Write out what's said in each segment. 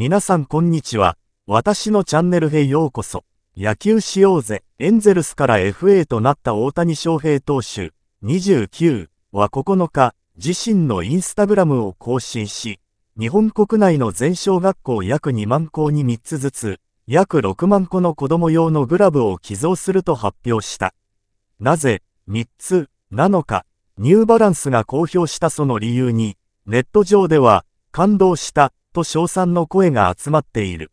皆さんこんにちは。私のチャンネルへようこそ。野球しようぜ。エンゼルスから FA となった大谷翔平投手29は9日、自身のインスタグラムを更新し、日本国内の全小学校約2万校に3つずつ、約6万個の子供用のグラブを寄贈すると発表した。なぜ、3つ、なのか、ニューバランスが公表したその理由に、ネット上では、感動した、と称賛の声が集まっている。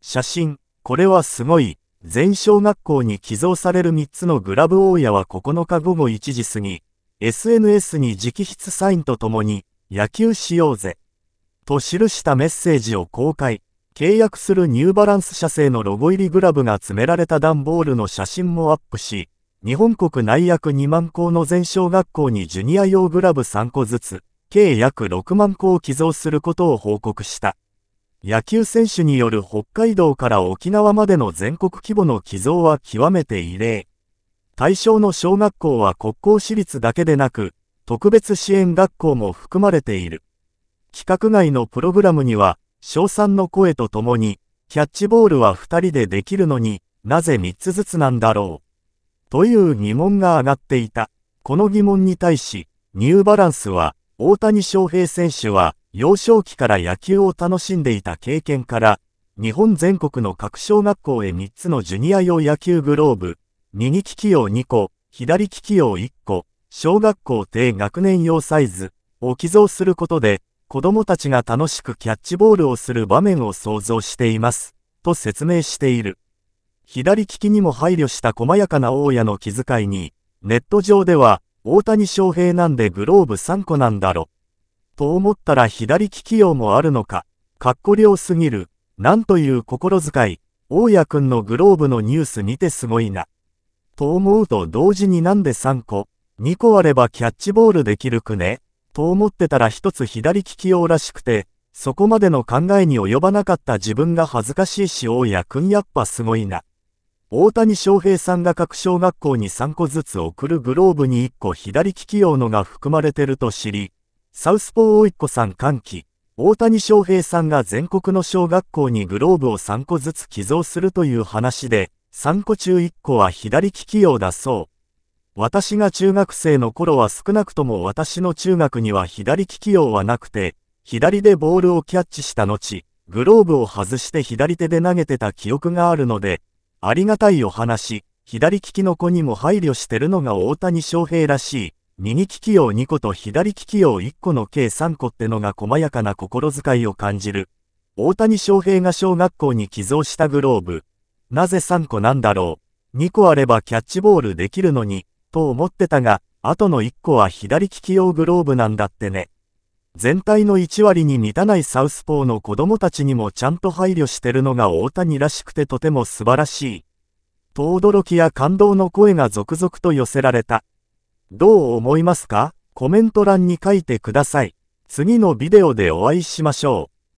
写真、これはすごい。全小学校に寄贈される3つのグラブ大家は9日午後1時過ぎ、SNS に直筆サインとともに、野球しようぜ。と記したメッセージを公開。契約するニューバランス社製のロゴ入りグラブが詰められた段ボールの写真もアップし、日本国内約2万校の全小学校にジュニア用グラブ3個ずつ、計約6万個を寄贈することを報告した。野球選手による北海道から沖縄までの全国規模の寄贈は極めて異例。対象の小学校は国公私立だけでなく、特別支援学校も含まれている。規格外のプログラムには、賞賛の声とともに、キャッチボールは2人でできるのになぜ3つずつなんだろう。という疑問が上がっていた。この疑問に対し、ニューバランスは、大谷翔平選手は幼少期から野球を楽しんでいた経験から日本全国の各小学校へ3つのジュニア用野球グローブ右利き用2個左利き用1個小学校低学年用サイズを寄贈することで子供たちが楽しくキャッチボールをする場面を想像していますと説明している左利きにも配慮した細やかな大家の気遣いにネット上では大谷翔平なんでグローブ3個なんだろ。と思ったら左利き用もあるのか、かっこ良すぎる、なんという心遣い、大家くんのグローブのニュース見てすごいな。と思うと同時になんで3個、2個あればキャッチボールできるくね、と思ってたら1つ左利き用らしくて、そこまでの考えに及ばなかった自分が恥ずかしいし大谷くんやっぱすごいな。大谷翔平さんが各小学校に3個ずつ送るグローブに1個左利き用のが含まれてると知り、サウスポー大いっさん歓喜、大谷翔平さんが全国の小学校にグローブを3個ずつ寄贈するという話で、3個中1個は左利き用だそう。私が中学生の頃は少なくとも私の中学には左利き用はなくて、左でボールをキャッチした後、グローブを外して左手で投げてた記憶があるので、ありがたいお話、左利きの子にも配慮してるのが大谷翔平らしい。右利き用2個と左利き用1個の計3個ってのが細やかな心遣いを感じる。大谷翔平が小学校に寄贈したグローブ。なぜ3個なんだろう。2個あればキャッチボールできるのに、と思ってたが、後の1個は左利き用グローブなんだってね。全体の1割に満たないサウスポーの子供たちにもちゃんと配慮してるのが大谷らしくてとても素晴らしい。と驚きや感動の声が続々と寄せられた。どう思いますかコメント欄に書いてください。次のビデオでお会いしましょう。